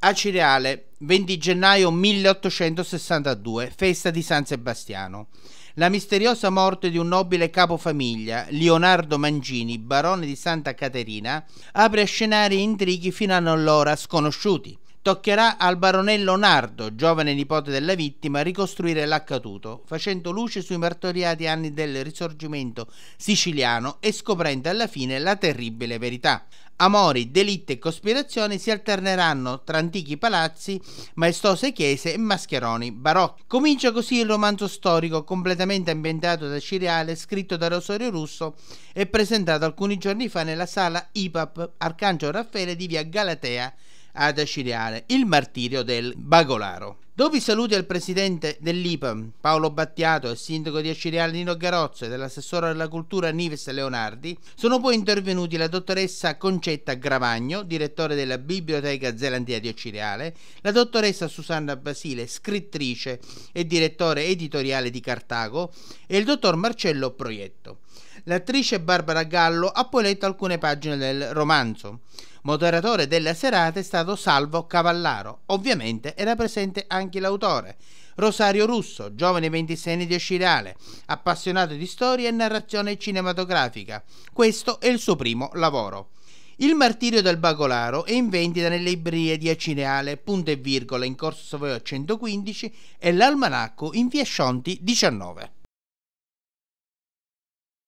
a Cireale, 20 gennaio 1862, festa di San Sebastiano. La misteriosa morte di un nobile capofamiglia, Leonardo Mangini, barone di Santa Caterina, apre a scenari e intrighi fino ad allora sconosciuti. Toccherà al baronello Nardo, giovane nipote della vittima, ricostruire l'accaduto, facendo luce sui martoriati anni del risorgimento siciliano e scoprendo alla fine la terribile verità. Amori, delitti e cospirazioni si alterneranno tra antichi palazzi, maestose chiese e mascheroni barocchi. Comincia così il romanzo storico completamente ambientato da Ciriale, scritto da Rosario Russo e presentato alcuni giorni fa nella sala IPAP Arcangelo Raffaele di via Galatea ad Aciriare, il martirio del Bagolaro. Dopo i saluti al presidente dell'IPAM Paolo Battiato e sindaco di Acireale Nino Garozzo e dell'assessore alla cultura Nives Leonardi, sono poi intervenuti la dottoressa Concetta Gravagno, direttore della Biblioteca Zelandia di Acireale, la dottoressa Susanna Basile, scrittrice e direttore editoriale di Cartago, e il dottor Marcello Proietto. L'attrice Barbara Gallo ha poi letto alcune pagine del romanzo. Moderatore della serata è stato Salvo Cavallaro, ovviamente era presente anche anche l'autore. Rosario Russo, giovane 26enne di Oscirale, appassionato di storia e narrazione cinematografica. Questo è il suo primo lavoro. Il martirio del Bagolaro è in vendita nelle librerie di Acineale, punto e virgola in corso Savoia 115 e l'Almanacco in via Scionti 19.